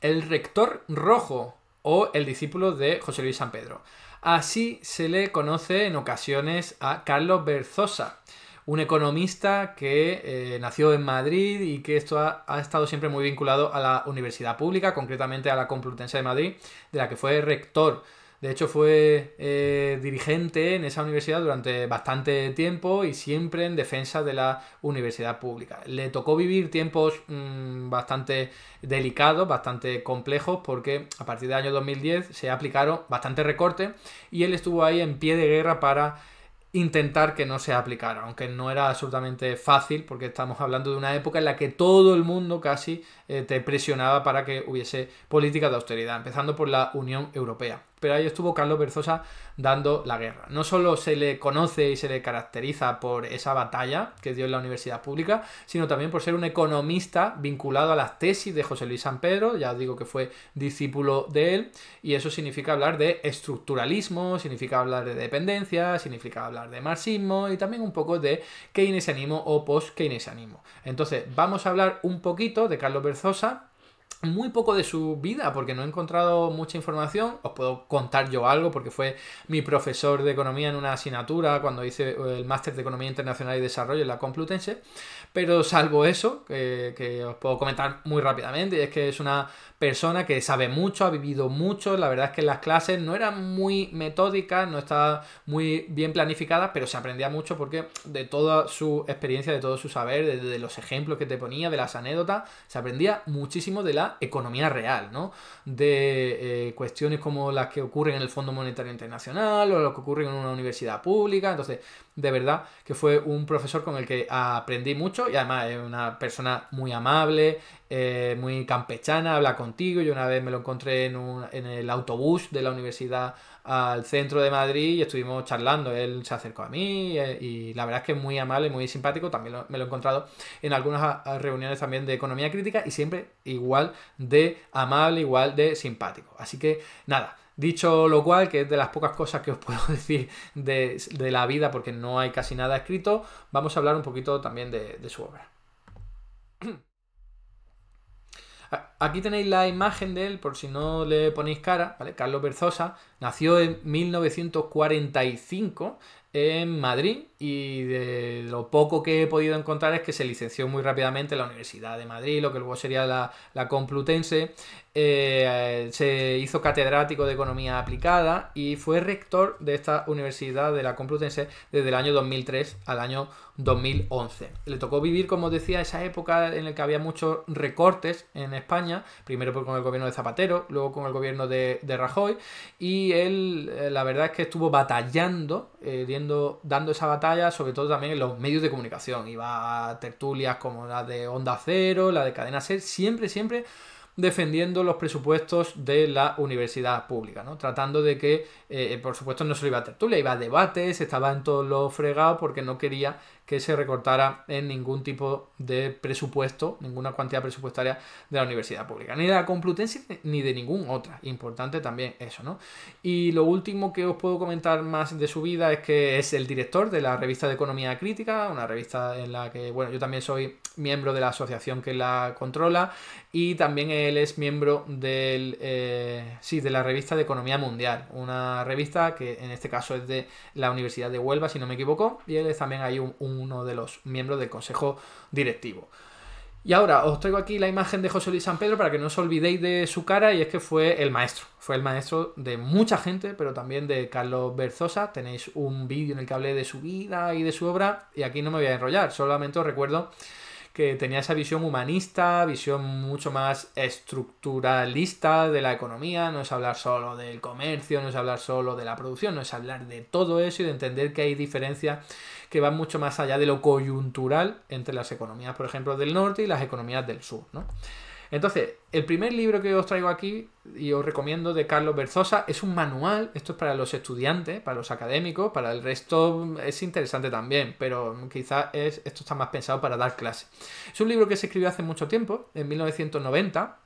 el rector rojo o el discípulo de José Luis San Pedro. Así se le conoce en ocasiones a Carlos Berzosa, un economista que eh, nació en Madrid y que esto ha, ha, estado siempre muy vinculado a la universidad pública, concretamente a la Complutense de Madrid, de la que fue rector de hecho, fue eh, dirigente en esa universidad durante bastante tiempo y siempre en defensa de la universidad pública. Le tocó vivir tiempos mm, bastante delicados, bastante complejos, porque a partir del año 2010 se aplicaron bastante recortes y él estuvo ahí en pie de guerra para intentar que no se aplicara, aunque no era absolutamente fácil, porque estamos hablando de una época en la que todo el mundo casi eh, te presionaba para que hubiese políticas de austeridad, empezando por la Unión Europea pero ahí estuvo Carlos Berzosa dando la guerra. No solo se le conoce y se le caracteriza por esa batalla que dio en la universidad pública, sino también por ser un economista vinculado a las tesis de José Luis San Pedro, ya digo que fue discípulo de él, y eso significa hablar de estructuralismo, significa hablar de dependencia, significa hablar de marxismo y también un poco de keynesianismo o post-keynesianismo. Entonces, vamos a hablar un poquito de Carlos Berzosa, muy poco de su vida porque no he encontrado mucha información. Os puedo contar yo algo porque fue mi profesor de economía en una asignatura cuando hice eh, el máster de economía internacional y desarrollo en la Complutense. Pero salvo eso, que, os puedo comentar muy rápidamente, es que es una persona que sabe mucho, ha vivido mucho. La verdad es que las clases no eran muy metódicas, no estaba muy bien planificada pero se aprendía mucho porque de toda su experiencia, de todo su saber, de los ejemplos que te ponía, de las anécdotas, se aprendía muchísimo de la economía real, ¿no? De eh, cuestiones como las que ocurren en el Fondo Monetario Internacional o lo que ocurre en una universidad pública. Entonces, de verdad que fue un profesor con el que aprendí mucho y además es una persona muy amable, eh, muy campechana, habla contigo. Yo una vez me lo encontré en, en el autobús de la universidad al centro de Madrid y estuvimos charlando. Él se acercó a mí eh, y, la verdad es que es muy amable, muy simpático. También me lo he encontrado en algunas ah, ah, reuniones también de economía crítica y siempre igual de amable, igual de simpático. Así que nada. Dicho lo cual, que es de las pocas cosas que os puedo decir de, la vida porque no hay casi nada escrito, vamos a hablar un poquito también de, de su obra. Aquí tenéis la imagen de él, por si no le ponéis cara, Carlos Berzosa nació en 1945 en Madrid y de lo poco que he podido encontrar es que se licenció muy rápidamente en la Universidad de Madrid, lo que luego sería la, Complutense, eh, se hizo catedrático de Economía Aplicada y fue rector de esta Universidad de la Complutense desde el año 2003 al año 2011. Le tocó vivir, como decía, esa época en la que había muchos recortes en España, primero con el gobierno de Zapatero, luego con el gobierno de, Rajoy, y él eh, la verdad es que estuvo batallando, eh, dando esa batalla, sobre todo también en los medios de comunicación. Iba a tertulias como la de Onda Cero, la de Cadena Ser, siempre, siempre defendiendo los presupuestos de la universidad pública, ¿no? Tratando de que, eh, eh, por supuesto, no solo iba a tertulia, iba a debates, estaba en todos los fregados porque no quería que se recortara en ningún tipo de presupuesto, ninguna cantidad presupuestaria de la universidad pública, ni de la Complutense ni de ninguna otra. Importante también eso, ¿no? Y lo último que os puedo comentar más de su vida es que es el director de la revista de Economía Crítica, una revista en la que, bueno, yo también soy miembro de la asociación que la controla y también él es miembro del, eh, sí, de la revista de Economía Mundial, una revista que en este caso es de la Universidad de Huelva, si no me equivoco, y él es también ahí un uno de los miembros del Consejo Directivo. Y ahora os traigo aquí la imagen de José Luis San Pedro para que no os olvidéis de su cara y es que fue el maestro. Fue el maestro de mucha gente, pero también de Carlos Berzosa. Tenéis un vídeo en el que hablé de su vida y de su obra y aquí no me voy a enrollar, solamente os recuerdo que tenía esa visión humanista, visión mucho más estructuralista de la economía, no es hablar solo del comercio, no es hablar solo de la producción, no es hablar de todo eso y de entender que hay diferencias que van mucho más allá de lo coyuntural entre las economías, por ejemplo, del norte y las economías del sur, ¿no? Entonces, el primer libro que os traigo aquí y os recomiendo de Carlos Berzosa es un manual, esto es para los estudiantes, para los académicos, para el resto es interesante también, pero quizás es, esto está más pensado para dar clase. Es un libro que se escribió hace mucho tiempo, en 1990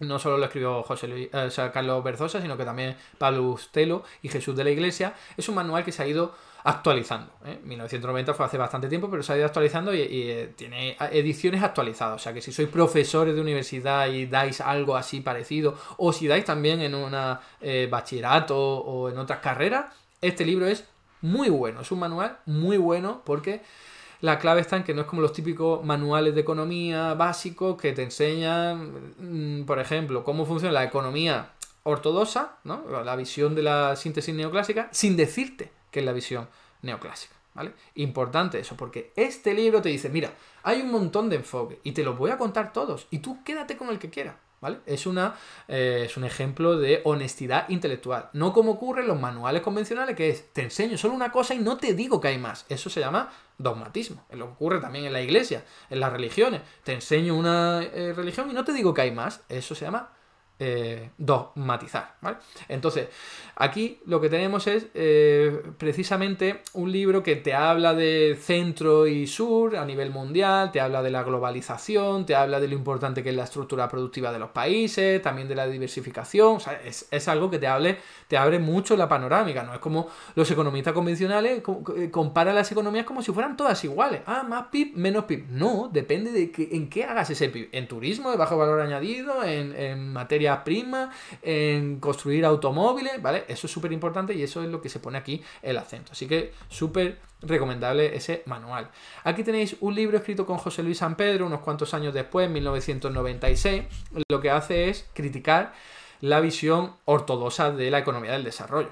no solo lo escribió José eh, o sea, Carlos Berzosa, sino que también Pablo Bustelo y Jesús de la Iglesia. Es un manual que se ha ido actualizando. 1990 ¿eh? fue hace bastante tiempo, pero se ha ido actualizando y, eh, tiene ediciones actualizadas. O sea que si sois profesores de universidad y dais algo así parecido, o si dais también en una eh, bachillerato o en otras carreras, este libro es muy bueno. Es un manual muy bueno porque la clave está en que no es como los típicos manuales de economía básicos que te enseñan, mm, por ejemplo, cómo funciona la economía ortodoxa, ¿no? la visión de la síntesis neoclásica, sin decirte que es la visión neoclásica. ¿Vale? Importante eso, porque este libro te dice, mira, hay un montón de enfoques y te los voy a contar todos y tú quédate con el que quieras. ¿Vale? Es, una, eh, es un ejemplo de honestidad intelectual. No como ocurre en los manuales convencionales, que es te enseño solo una cosa y no te digo que hay más. Eso se llama dogmatismo. Es lo que ocurre también en la iglesia, en las religiones. Te enseño una eh, religión y no te digo que hay más. Eso se llama eh, dogmatizar. Entonces, aquí lo que tenemos es eh, precisamente un libro que te habla de centro y sur a nivel mundial, te habla de la globalización, te habla de lo importante que es la estructura productiva de los países, también de la diversificación. es, algo que te, te abre mucho la panorámica. No es como los economistas convencionales eh, comparan las economías como si fueran todas iguales. Ah, más PIB, menos PIB. No, depende de en qué hagas ese PIB. En turismo, de bajo valor añadido, en materia prima, en construir automóviles, ¿vale? Eso es súper importante y eso es lo que se pone aquí el acento. Así que súper recomendable ese manual. Aquí tenéis un libro escrito con José Luis San Pedro unos cuantos años después, en 1996. Lo que hace es criticar la visión ortodoxa de la economía del desarrollo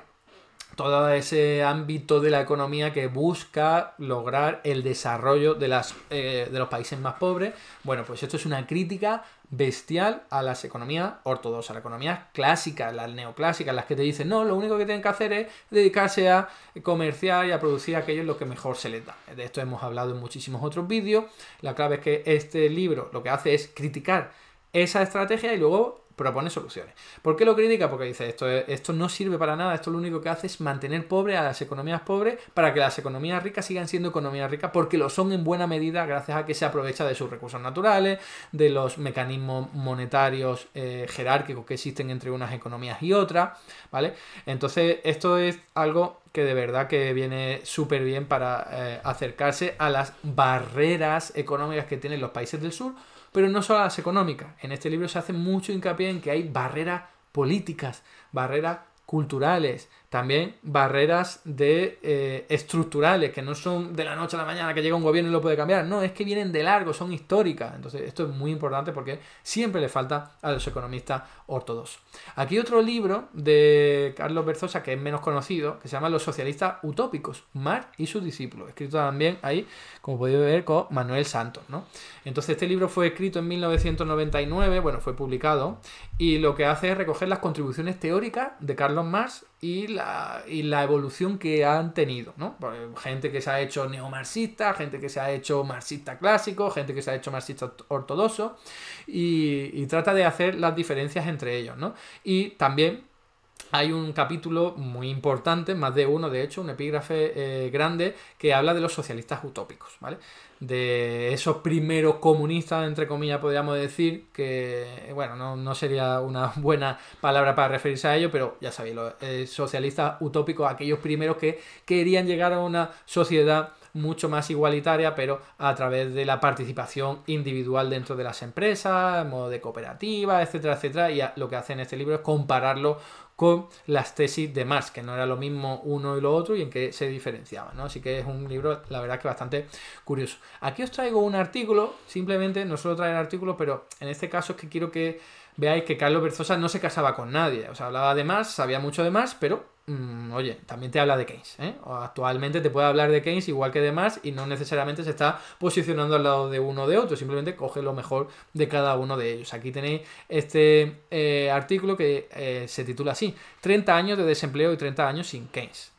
todo ese ámbito de la economía que busca lograr el desarrollo de, las, eh, de los países más pobres. Bueno, pues esto es una crítica bestial a las economías ortodoxas, a las economías clásicas, las neoclásicas, las que te dicen, no, lo único que tienen que hacer es dedicarse a comerciar y a producir aquello en lo que mejor se les da. De esto hemos hablado en muchísimos otros vídeos. La clave es que este libro lo que hace es criticar esa estrategia y luego propone soluciones. ¿Por qué lo critica? Porque dice, esto, esto no sirve para nada, esto lo único que hace es mantener pobre a las economías pobres para que las economías ricas sigan siendo economías ricas, porque lo son en buena medida gracias a que se aprovecha de sus recursos naturales, de los mecanismos monetarios eh, jerárquicos que existen entre unas economías y otras, ¿vale? Entonces, esto es algo que de verdad que viene súper bien para eh, acercarse a las barreras económicas que tienen los países del sur pero no solo las económicas. En este libro se hace mucho hincapié en que hay barreras políticas, barreras culturales, también barreras de, eh, estructurales, que no son de la noche a la mañana que llega un gobierno y lo puede cambiar. No, es que vienen de largo, son históricas. Entonces, esto es muy importante porque siempre le falta a los economistas ortodoxos. Aquí otro libro de Carlos Berzosa, que es menos conocido, que se llama Los socialistas utópicos, Marx y sus discípulos. Escrito también ahí, como podéis ver, con Manuel Santos. Entonces, este libro fue escrito en 1999, bueno, fue publicado, y lo que hace es recoger las contribuciones teóricas de Carlos Marx y la, la evolución que han tenido, ¿no? Gente que se ha hecho neomarxista, gente que se ha hecho marxista clásico, gente que se ha hecho marxista ortodoxo, y, y trata de hacer las diferencias entre ellos, ¿no? Y también hay un capítulo muy importante, más de uno de hecho, un epígrafe eh, grande que habla de los socialistas utópicos, ¿vale? De esos primeros comunistas, entre comillas, podríamos decir, que, bueno, no, sería una buena palabra para referirse a ello, pero ya sabéis, los eh, socialistas utópicos, aquellos primeros que querían llegar a una sociedad mucho más igualitaria, pero a través de la participación individual dentro de las empresas, modo de cooperativa, etcétera, etcétera. Y lo que hace en este libro es compararlo con las tesis de Marx, que no era lo mismo uno y lo otro y en qué se diferenciaban, ¿no? Así que es un libro, la verdad, que bastante curioso. Aquí os traigo un artículo, simplemente, no suelo traer artículo, pero en este caso es que quiero que veáis que Carlos Berzosa no se casaba con nadie. O sea, hablaba de Marx, sabía mucho de más, pero Mm, oye, también te habla de Keynes. ¿eh? actualmente te puede hablar de Keynes igual que demás y no necesariamente se está posicionando al lado de uno o de otro, simplemente coge lo mejor de cada uno de ellos. Aquí tenéis este eh, artículo que eh, se titula así, 30 años de desempleo y 30 años sin Keynes.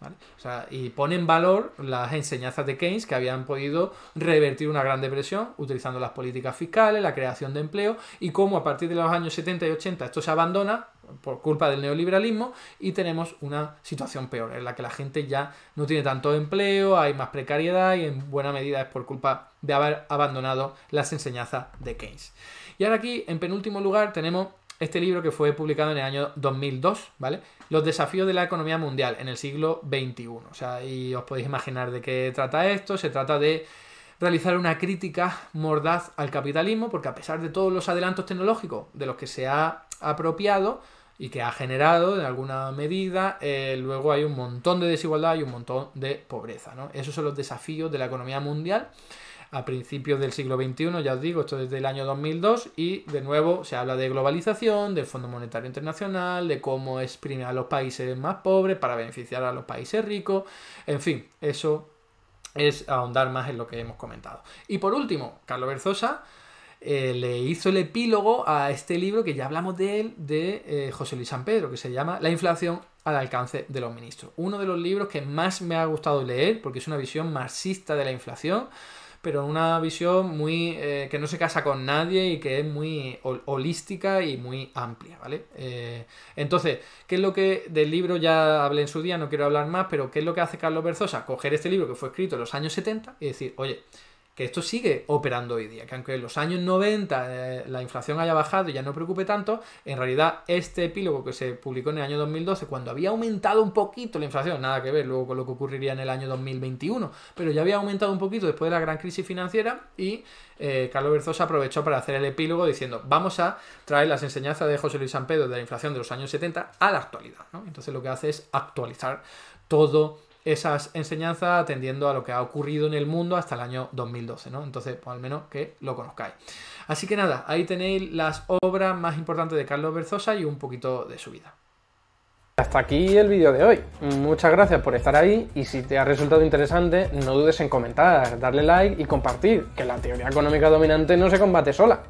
y pone en valor las enseñanzas de Keynes que habían podido revertir una gran depresión utilizando las políticas fiscales, la creación de empleo y cómo a partir de los años 70 y 80 esto se abandona por culpa del neoliberalismo y tenemos una situación peor, en la que la gente ya no tiene tanto empleo, hay más precariedad y en buena medida es por culpa de haber abandonado las enseñanzas de Keynes. Y ahora aquí, en penúltimo lugar, tenemos este libro que fue publicado en el año 2002, ¿vale? Los desafíos de la economía mundial en el siglo XXI. O sea, y os podéis imaginar de qué trata esto. Se trata de realizar una crítica mordaz al capitalismo, porque a pesar de todos los adelantos tecnológicos de los que se ha apropiado, y que ha generado en alguna medida, eh, luego hay un montón de desigualdad y un montón de pobreza. ¿no? Esos son los desafíos de la economía mundial a principios del siglo XXI, ya os digo, esto desde el año 2002, y de nuevo se habla de globalización, del Fondo Monetario Internacional, de cómo exprime a los países más pobres para beneficiar a los países ricos, en fin, eso es ahondar más en lo que hemos comentado. Y por último, Carlos Berzosa eh, le hizo el epílogo a este libro que ya hablamos de él, de eh, José Luis San Pedro, que se llama La inflación al alcance de los ministros. Uno de los libros que más me ha gustado leer, porque es una visión marxista de la inflación, pero una visión muy eh, que no se casa con nadie y que es muy holística y muy amplia, ¿vale? entonces, ¿qué es lo que del libro ya hablé en su día, no quiero hablar más, pero qué es lo que hace Carlos Berzosa? Coger este libro que fue escrito en los años 70 y decir, oye, que esto sigue operando hoy día, que aunque en los años 90 eh, la inflación haya bajado y ya no preocupe tanto, en realidad este epílogo que se publicó en el año 2012, cuando había aumentado un poquito la inflación, nada que ver luego con lo que ocurriría en el año 2021, pero ya había aumentado un poquito después de la gran crisis financiera y eh, Carlos Berzosa aprovechó para hacer el epílogo diciendo, vamos a traer las enseñanzas de José Luis San Pedro de la inflación de los años 70 a la actualidad. Entonces lo que hace es actualizar todo esas enseñanzas atendiendo a lo que ha ocurrido en el mundo hasta el año 2012, ¿no? Entonces, pues al menos que lo conozcáis. Así que nada, ahí tenéis las obras más importantes de Carlos Berzosa y un poquito de su vida. Hasta aquí el vídeo de hoy. Muchas gracias por estar ahí y si te ha resultado interesante, no dudes en comentar, darle like y compartir, que la teoría económica dominante no se combate sola.